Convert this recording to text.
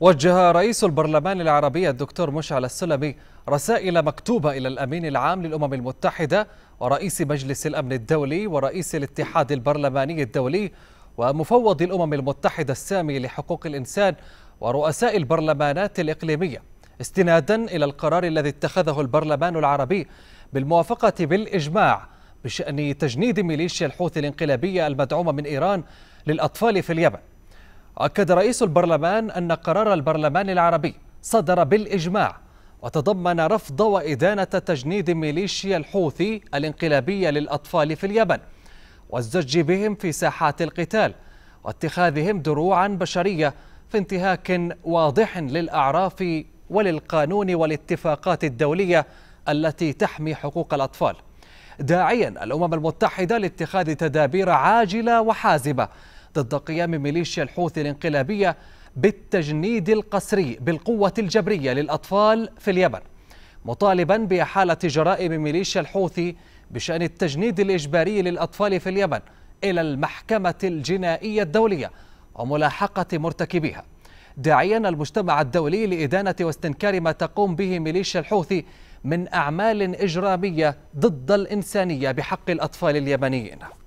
وجه رئيس البرلمان العربي الدكتور مشعل السلمي رسائل مكتوبة إلى الأمين العام للأمم المتحدة ورئيس مجلس الأمن الدولي ورئيس الاتحاد البرلماني الدولي ومفوض الأمم المتحدة السامي لحقوق الإنسان ورؤساء البرلمانات الإقليمية استنادا إلى القرار الذي اتخذه البرلمان العربي بالموافقة بالإجماع بشأن تجنيد ميليشيا الحوثي الانقلابية المدعومة من إيران للأطفال في اليمن أكد رئيس البرلمان أن قرار البرلمان العربي صدر بالإجماع وتضمن رفض وإدانة تجنيد ميليشيا الحوثي الانقلابية للأطفال في اليمن والزج بهم في ساحات القتال واتخاذهم دروعا بشرية في انتهاك واضح للأعراف وللقانون والاتفاقات الدولية التي تحمي حقوق الأطفال داعيا الأمم المتحدة لاتخاذ تدابير عاجلة وحازمة ضد قيام ميليشيا الحوثي الانقلابية بالتجنيد القسري بالقوة الجبرية للأطفال في اليمن مطالبا بإحالة جرائم ميليشيا الحوثي بشأن التجنيد الإجباري للأطفال في اليمن إلى المحكمة الجنائية الدولية وملاحقة مرتكبيها داعيا المجتمع الدولي لإدانة واستنكار ما تقوم به ميليشيا الحوثي من أعمال إجرامية ضد الإنسانية بحق الأطفال اليمنيين